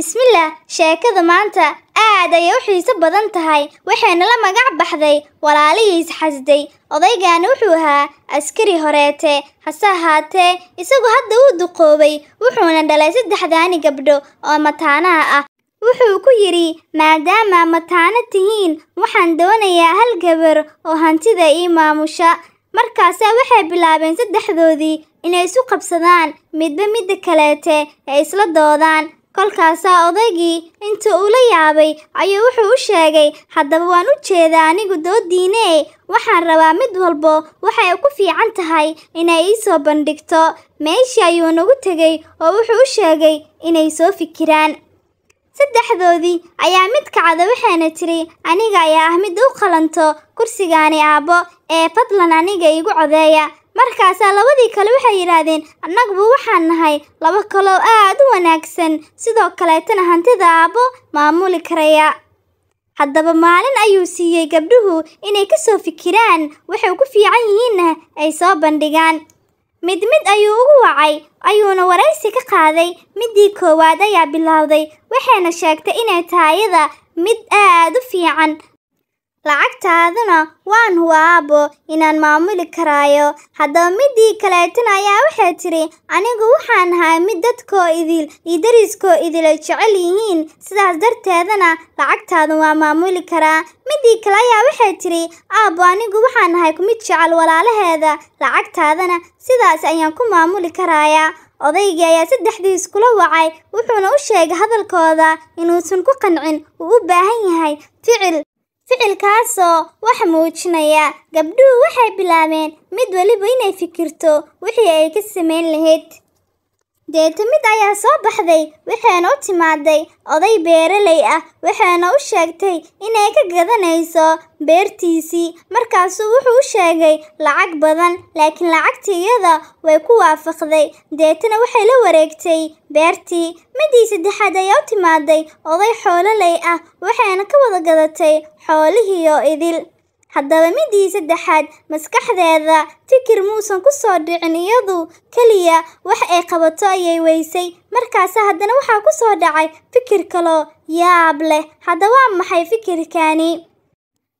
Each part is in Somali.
bismillah sheekada maanta aad ayay u xiiso badan tahay waxayna la magac baxday walaalihiis xasday odaygan wuxuu ahaa askari horeete hase ahaatee isagu hadda uu duqoobay wuxuuna dhalay saddexdaani gabdho oo mataanaha ah wuxuu ku yidhi maadaama mataano tihiin waxaan doonayaa hal gabar oo hantida ii maamusha markaase waxay bilaabeen saddexdoodii inay isu qabsadaan midba midda kaleete ay isla doodaan kolkaasaa odaygii uu la yaabay ayuu wuxuu u sheegay haddaba waan u jeedaa anigu doodiinee waxaan rabaa mid walbo waxay ku fiican tahay inay ii soo bandhigto meeshii ayuu nagu tegey oo wuxuu u sheegay inay soo fikiraan saddexdoodii ayaa mid kacda waxaana tiri aniga ayaa ah mid u qalanto kursigaani aabbo ee fadlan aniga iigu codeeya markaasaa labadii kale waxay yidhaahdeen annaguba waxaan nahay laba kaloo aad u wanaagsan sidoo kaleetana hantida aabbo maamuli karaya haddaba maalin ayuu siiyey gabdhuhu inay ka soo fikiraan waxay ugu fiican yihiinna ay soo bandhigaan mid mid ayuu ugu wacay ayuuna waraysi ka qaaday middii koowaad ayaa bilowday waxayna sheegtay inay tahay taayada mid aad u fiican lacagtaadana waan huwa aabbo inaan maamuli karaayo haddaba midii kaleetana ayaa waxay tidhi anigu waxaan ahay mid dadkoo idil iyo dariskoo idil ay jecel yihiin sidaas darteedana lacagtaadan waa maamuli karaa midii kale ayaa waxay tidhi aabbo anigu waxaan ahay mid jecel walaalaheeda lacagtaadana sidaas ayaan ku maamuli karaayaa odaygii ayaa saddexdii iskula wacay wuxuuna u sheegay hadalkooda inuusan ku qancin uu u baahan yahay ficil ficilkaasoo wax muujinaya gabdhuhu waxay bilaabeen mid weliba inay fikirto wixii ay ka samayn lahayd deeta mid ayaa soo baxday waxayna u timaaday oday beeraley ah waxayna u sheegtay inay ka gadanayso beertiisii markaasuu wuxuu u sheegay lacag badan laakiin lacagtii iyada way ku waafaqday deetana waxay la wareegtay beertii middii saddexaad ayaa u timaaday oday xoololey ah waxayna ka wada gadatay xoolihiioo idil haddaba midii saddexaad maskaxdeeda fikir muusan ku soo dhicin iyadu keliya wax ay qabato ayay weysay markaase haddana waxaa ku soo dhacay fikir kaloo yaab leh haddaba waa maxay fikirkani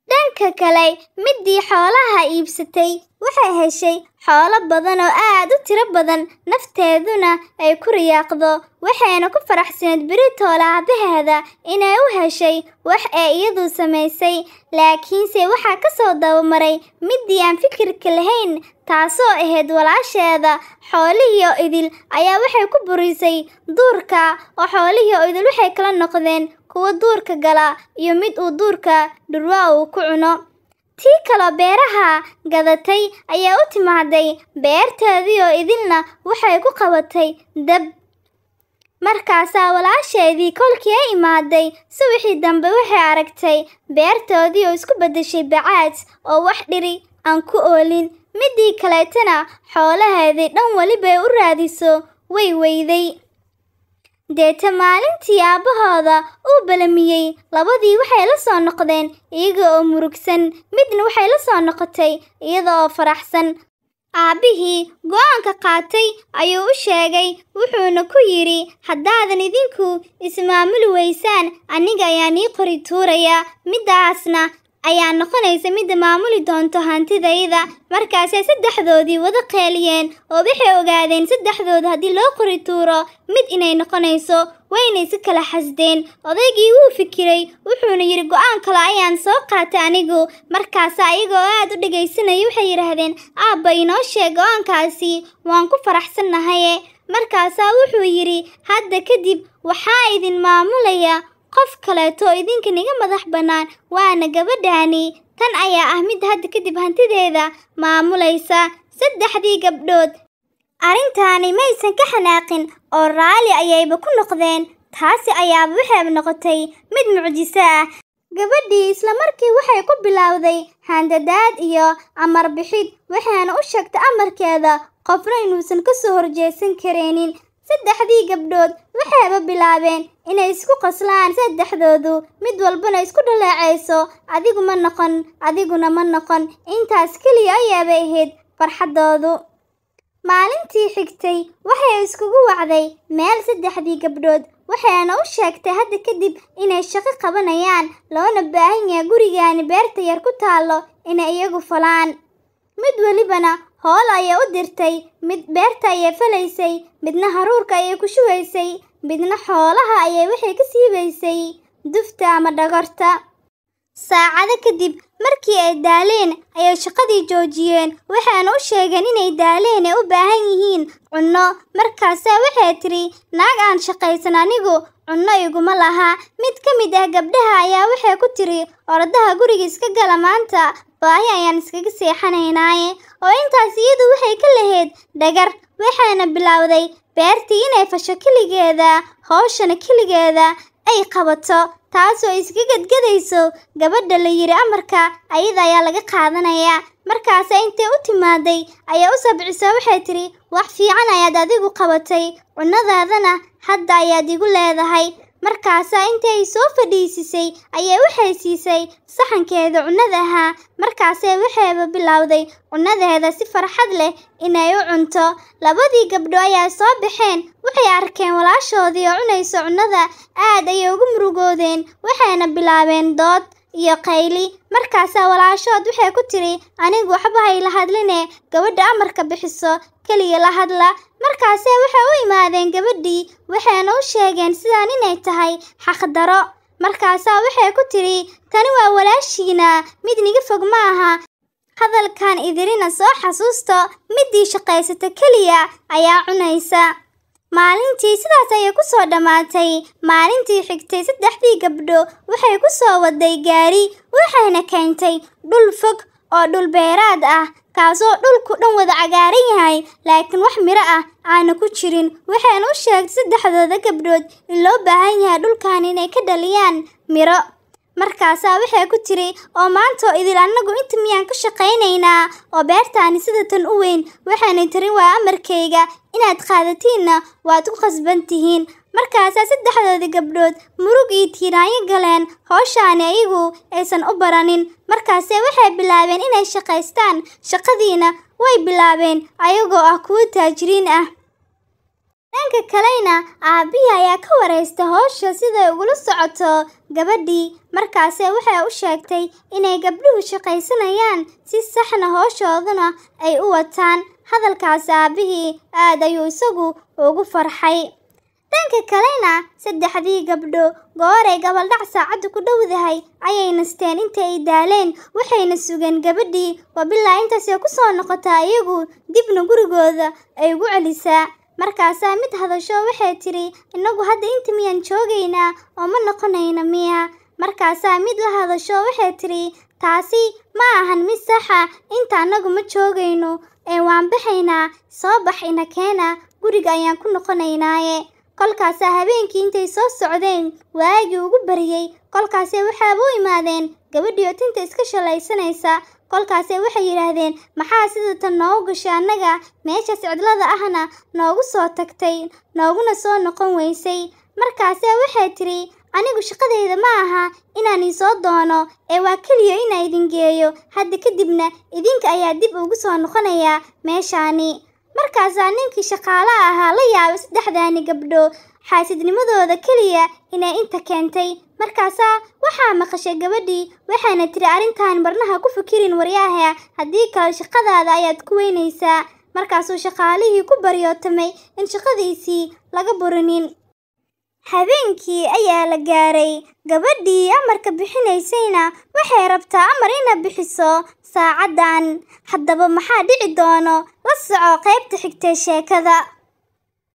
Dhanka kale, middii xoolaha iibsatay waxay heshay xoolo badan oo aad u tiro badan, nafteeduna ay ku riyaaqdo, waxayna ku faraxsanayd beritoole aabbaheeda inay u heshay wax ay iyadu samaysay. Laakiinse waxaa ka soo daba maray midii aan fikirka lahayn, taasoo ahayd walaasheeda. Xoolihii oo idil ayaa waxay ku burisay duurka, oo xoolihii oo idil waxay kala noqdeen kuwa duurka gala iyo mid uu duurka dhurwaa uu ku cuno tii kaloo beeraha gadatay ayaa u timaaday beerteedii oo idinna waxay ku qabatay dab markaasaa walaasheedii kolkii ay imaaday subaxii dambe waxay aragtay beertoodii oo isku beddeshay bacaad oo wax dhiri aan ku oolin midii kaleetana xoolaheedii dhan weli bay u raadiso way weyday deeta maalintii aabbahooda uu balamiyey labadii waxay la soo noqdeen iyaga oo murugsan midna waxay la soo noqotay iyada oo faraxsan aabbihii go'aanka qaatay ayuu u sheegay wuxuuna ku yidhi haddaadan idinku ismaamuli weysaan aniga ayaan ii qori tuuraya middaasna ayaa noqonaysa midda maamuli doonto hantidayda markaasay saddexdoodii wada qeeliyeen oo waxay ogaadeen saddexdooda haddii loo qori tuuro mid inay noqonayso waynay si kala xasdeen odaygii wuu fikiray wuxuuna yidhi go-aan kale ayaan soo qaatay anigu markaasa iyagoo aad u dhegaysanaya waxay yidhaahdeen aabba inoo sheeg go'aankaasi waan ku faraxsannahaye markaasaa wuxuu yidhi hadda kadib waxaa idin maamulaya qof kaleeto oo idinkan iga madax bannaan waana gabadhaani tan ayaa ah mid hadda kadib hantideeda maamulaysa saddexdii gabdhood arrintaani maysan ka xanaaqin oo raalli ayayba ku noqdeen taasi ayaaba waxayb noqotay mid mucjiso ah gabadhii islamarkii waxay ku bilowday handadaad iyo amar bixid waxaana u sheegtay amarkeeda qofna inuusan ka soo horjeesan kareenin saddexdii gabdhood waxayba bilaabeen inay isku qoslaan saddexdoodu mid walbana isku dhaleecayso adigu ma noqon adiguna ma noqon intaas keliya ayaabay ahayd farxaddoodu maalintii xigtay waxay iskugu wacday meel saddexdii gabdhood waxayna u sheegtay hadda kadib inay shaqo qabanayaan loona baahan yaha gurigaani beerta yar ku taallo inay iyagu falaan mid welibana hool ayay u dirtay mid beerta ayay falaysay midna haruurka ayay ku shubaysay midna xoolaha ayay waxay ka siibaysay dufta ama dhagorta saacado kadib markii ay daaleen ayay shaqadii joojiyeen waxaana u sheegeen inay daaleen ee u baahan yihiin cunno markaase waxay tidhi naag aan shaqaysan anigu cunno iguma laha mid ka mid ah gabdhaha ayaa waxay ku tiri ordaha guriga iska gala maanta baahi ayaan iskaga seexanaynaaye oo intaas iyadu waxay ka lahayd dhagar waxayna bilowday beertii inay fasho keligeeda howshana keligeeda ay qabato taasoo iska gedgadayso gabadha la yidhi amarka ayada ayaa laga qaadanayaa markaase intay u timaaday ayaa u sabciso waxay tidhi wax fiican ayaad adigu qabatay cunnadaadana hadda ayaad igu leedahay markaasa intay soo fadhiisisay ayay waxay siisay saxankeeda cunnada ahaa markaasee waxayba bilowday cunnadeeda si farxad leh inay u cunto labadii gabdho ayaa soo baxeen waxay arkeen walaashoodii oo cunayso cunnada aad ayay ugu murugoodeen waxayna bilaabeen dood iyo kayli markaasaa walaashood waxay ku tiri anigu waxba hayla hadline gabadha amarka bixiso keliya la hadla markaasee waxay u imaadeen gabadhii waxayna u sheegeen sidaan inay tahay xaqdaro markaasaa waxay ku tidhi tani waa walaashiina mid niga fog ma aha hadalkan idirina soo xasuusto middii shaqaysata keliya ayaa cunaysa maalintii sidaas ayay ku soo dhammaatay maalintii xigtay saddexdii gabdho waxay ku soo waday gaari waxayna keentay dhul fog oo dhul beeraad ah kaasoo dhulku dhan wada cagaaran yahay laakiin wax miro ah aana ku jirin waxayna u sheegtay saddexdooda gabdhood in loo baahan yahay dhulkan inay ka dhaliyaan miro markaasaa waxay ku tiri oo maantoo idil annagu inta miyaan ka shaqaynaynaa oo beertaani sida tan u weyn waxaanay tirin waa amarkayga inaad qaadatiinna waad ku qasban tihiin markaasaa saddexdoodi gabdhood murug iyo tiiraanyo galeen howshaani ayagu aysan u baranin markaasee waxay bilaabeen inay shaqaystaan shaqadiina way bilaabeen ayagoo ah kuwo taajiriin ah Dhanka kalena, aabihii ayaa ka wareysta hawsha siday ugula socoto gabadhii, markaase waxay u sheegtay inay gabdhuhu shaqaysanayaan si saxna hawshoodana ay u wataan. Hadalkaas aabihii aad ayuu isagu ugu farxay. Dhanka kalena, saddexdii gabdho gooray gabaldhac saacaddu ku dhowdahay ayay nasteen inta ay daaleen, waxayna sugeen gabadhii. Wabilaa intaasay ku soo noqotaa iyagu dibna gurigooda ay ugu celisaa markaasaa mid hadasho waxay tidhi innagu hadda inta miyaan joogaynaa oo ma noqonayna miya markaasaa mid la hadasho waxay tidhi taasi ma ahan mid saxa inta annagu ma joogayno ee waan baxaynaa soo bax ina keena guriga ayaan ku noqonaynaaye kolkaasaa habeenkii intay soo socdeen waagii ugu bariyey kolkaasee waxaaba u imaadeen gabadhii oo tinta iska shalaysanaysa kolkaasee waxay yidhaahdeen maxaa sida tan noogu gashay annaga meeshaas cidlada ahna noogu soo tagtay nooguna soo noqon weysay markaasee waxay tidhi anigu shaqadayda ma aha inaan iisoo doono ee waa keliya inaa idin geeyo hadda kadibna idinka ayaa dib ugu soo noqonayaa meeshaani markaasaa ninkii shaqaalaha ahaa la yaabay saddexdaani gabdho xaasidnimadooda keliya inay inta keentay markaasaa waxaa maqashay gabadhii waxayna tiri arrintan marnaha ku fikirin waryaahaya haddii kale shaqadaada ayaad ku weynaysaa markaasuu shaqaalihii ku baryootamay in shaqadiisii laga burinin Habeenkii ayaa la gaaray, gabadhii amarka bixinaysayna waxay rabtaa amar inaad bixiso saacaddan Haddaba maxaa dhici doono? La soco qaybta xigta sheekada.